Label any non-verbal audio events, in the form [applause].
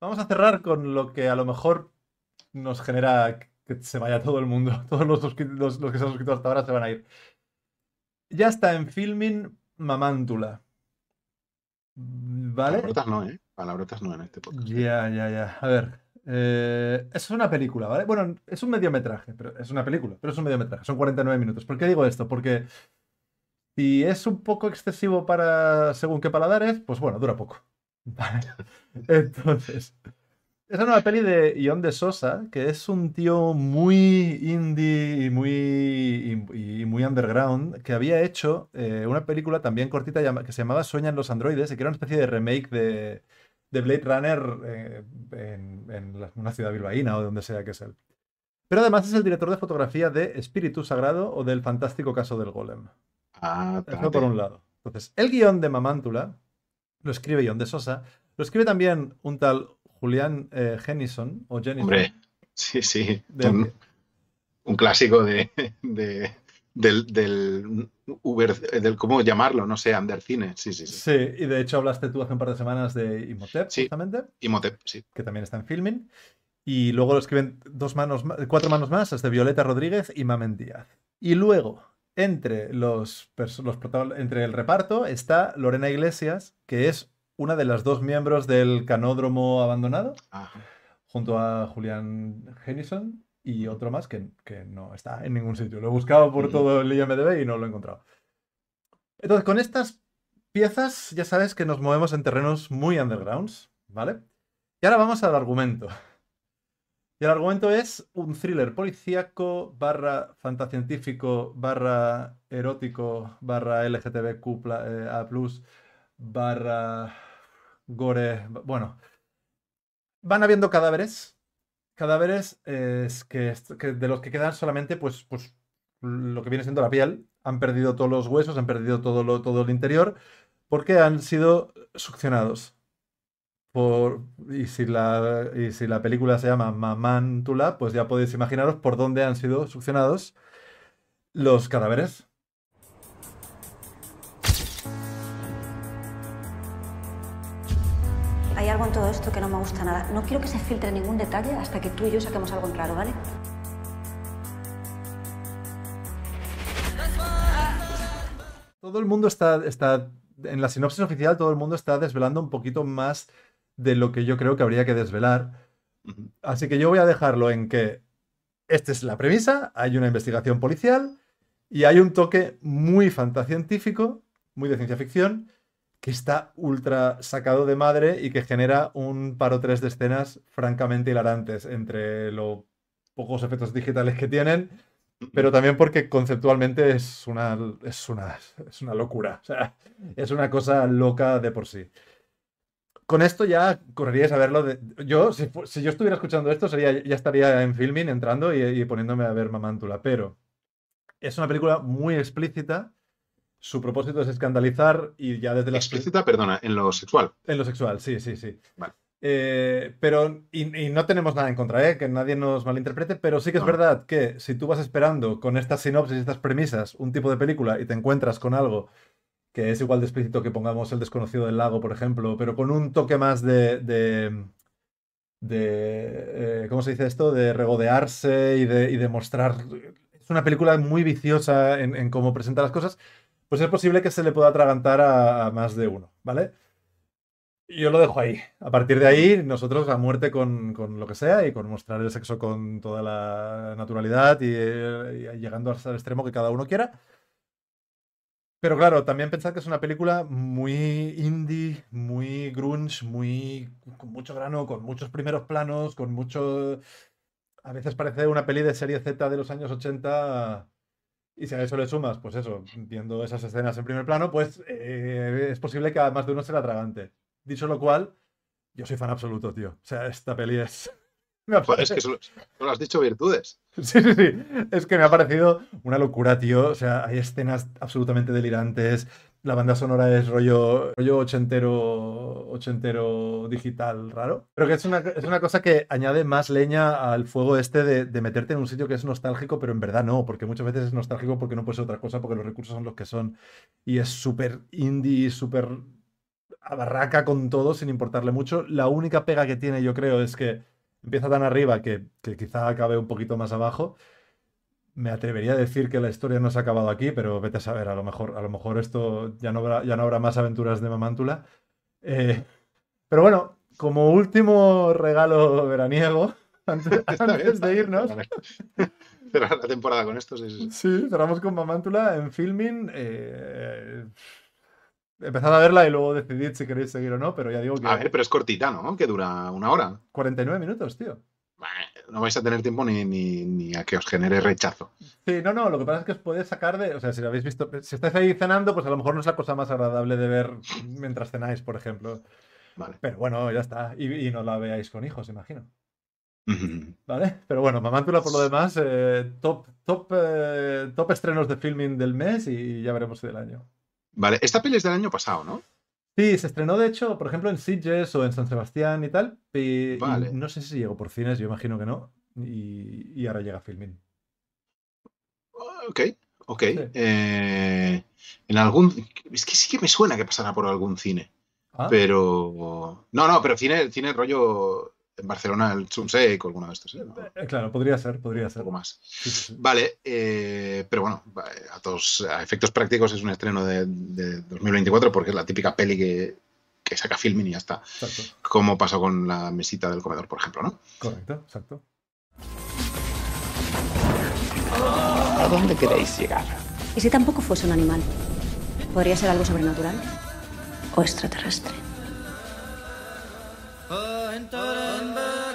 Vamos a cerrar con lo que a lo mejor nos genera que se vaya todo el mundo. [laughs] Todos los, que se han suscrito hasta ahora se van a ir. Ya está en filming Mamántula. ¿Vale? Palabrotas no, ¿eh? Palabrotas no en este podcast. ¿eh? Ya, ya, ya. A ver. Eh, es una película, ¿vale? Bueno, es un mediometraje, pero es una película, pero es un mediometraje, son 49 minutos. ¿Por qué digo esto? Porque si es un poco excesivo para según qué paladares, pues bueno, dura poco. Vale. [laughs] Entonces, es una peli de Ion de Sosa, que es un tío muy indie y muy, y, muy underground, que había hecho eh, una película también cortita que se llamaba Sueñan los androides, y que era una especie de remake de, Blade Runner eh, en, una ciudad bilbaína o donde sea que es sea. Pero además es el director de fotografía de Espíritu Sagrado o del fantástico caso del Golem. Ah, por un lado. Entonces, el guión de Mamántula, lo escribe John de Sosa, lo escribe también un tal Julián eh, o Hombre, sí, sí. Un, clásico de, del, del, del cómo llamarlo, no sé, Undercine Sí, sí, sí. Sí, y de hecho hablaste tú hace un par de semanas de Imotep, justamente. Imhotep, sí. Que también está en filming. Y luego lo escriben dos manos, cuatro manos más, es de Violeta Rodríguez y Mamen Díaz. Y luego, entre, los, entre el reparto está Lorena Iglesias, que es una de las dos miembros del canódromo abandonado, junto a Julián Henison y otro más que, que, no está en ningún sitio. Lo he buscado por todo el IMDB y no lo he encontrado. Entonces, con estas piezas ya sabes que nos movemos en terrenos muy undergrounds, ¿vale? Y ahora vamos al argumento. Y el argumento es un thriller policíaco barra fantascientífico barra erótico barra LGTBQ eh, A plus barra gore. Bueno, van habiendo cadáveres. Cadáveres eh, que, de los que quedan solamente pues, pues lo que viene siendo la piel. Han perdido todos los huesos, han perdido todo, todo el interior porque han sido succionados y, si la, si la película se llama Mamántula, pues ya podéis imaginaros por dónde han sido succionados los cadáveres. Hay algo en todo esto que no me gusta nada. No quiero que se filtre ningún detalle hasta que tú y yo saquemos algo en claro, ¿vale? Todo el mundo está, está en la sinopsis oficial, todo el mundo está desvelando un poquito más de lo que yo creo que habría que desvelar. Así que yo voy a dejarlo en que esta es la premisa, hay una investigación policial y hay un toque muy fantascientífico, muy de ciencia ficción, que está ultra sacado de madre y que genera un paro tres de escenas francamente hilarantes entre los pocos efectos digitales que tienen, pero también porque conceptualmente es una, es una, es una locura, es una cosa loca de por sí con esto ya correría saberlo. De, yo, si, yo estuviera escuchando esto, sería, ya estaría en filming entrando y, poniéndome a ver Mamántula. Pero es una película muy explícita. Su propósito es escandalizar y ya desde la. Explícita, perdona, en lo sexual. En lo sexual, sí, sí, sí. Vale. Eh, pero, y, no tenemos nada en contra, ¿eh? que nadie nos malinterprete, pero sí que es verdad que si tú vas esperando con estas sinopsis y estas premisas un tipo de película y te encuentras con algo que es igual de explícito que pongamos El desconocido del lago, por ejemplo, pero con un toque más de... de, eh, ¿Cómo se dice esto? De regodearse y de, y mostrar... Es una película muy viciosa en, cómo presenta las cosas, pues es posible que se le pueda atragantar a, más de uno, ¿vale? Yo lo dejo ahí. A partir de ahí, nosotros a muerte con, lo que sea y con mostrar el sexo con toda la naturalidad y, eh, y llegando al extremo que cada uno quiera. Pero claro, también pensad que es una película muy indie, muy grunge, muy con mucho grano, con muchos primeros planos, con mucho... A veces parece una peli de serie Z de los años 80 y si a eso le sumas, pues eso, viendo esas escenas en primer plano, pues eh, es posible que además de uno sea atragante. Dicho lo cual, yo soy fan absoluto, tío. O sea, esta peli es es que solo, lo has dicho virtudes. [laughs] Sí, sí, sí. Es que me ha parecido una locura, tío. O sea, hay escenas absolutamente delirantes. La banda sonora es rollo, rollo ochentero, ochentero digital raro. Pero que es una, es una cosa que añade más leña al fuego este de, meterte en un sitio que es nostálgico, pero en verdad no, porque muchas veces es nostálgico porque no puede ser otra cosa, porque los recursos son los que son. Y es súper indie, súper abarraca con todo, sin importarle mucho. La única pega que tiene, yo creo, es que empieza tan arriba que, quizá acabe un poquito más abajo. Me atrevería a decir que la historia no se ha acabado aquí, pero vete a saber, a lo mejor, a lo mejor esto ya no habrá, ya no habrá más aventuras de Mamántula. Eh, pero bueno, como último regalo veraniego, [laughs] [laughs] antes, de irnos. [laughs] Cerrar la temporada con esto, sí, cerramos con Mamántula en filming. Eh, Empezad a verla y luego decidid si queréis seguir o no, pero ya digo que. A ver, pero es cortita, ¿no? Que dura una hora. 49 minutos, tío. No vais a tener tiempo ni, ni, a que os genere rechazo. Sí, no, no, lo que pasa es que os podéis sacar de. O sea, si lo habéis visto. Si estáis ahí cenando, pues a lo mejor no es la cosa más agradable de ver mientras cenáis, por ejemplo. Vale. Pero bueno, ya está. Y, no la veáis con hijos, imagino. [laughs] ¿Vale? Pero bueno, Mamántula por lo demás, eh, top, top, eh, top estrenos de filming del mes y ya veremos del año. Vale, esta peli es del año pasado, ¿no? Sí, se estrenó de hecho, por ejemplo, en Sitges o en San Sebastián y tal. vale. no sé si llegó por cines, yo imagino que no. Y, ahora llega Filmin. Ok, ok. Eh, en algún. Es que sí que me suena que pasará por algún cine. Ah. Pero. No, no, pero cine, cine rollo en Barcelona el Chumsec o alguna de estos. ¿eh? Eh, claro, podría ser, podría ser. algo más. Vale, eh, pero bueno, a, todos, a efectos prácticos es un estreno de, 2024 porque es la típica peli que, que saca filming y ya está. Como pasó con la mesita del comedor, por ejemplo, ¿no? Correcto, exacto. ¿A dónde queréis llegar? ¿Y si tampoco fuese un animal? ¿Podría ser algo sobrenatural? ¿O extraterrestre? Oh, and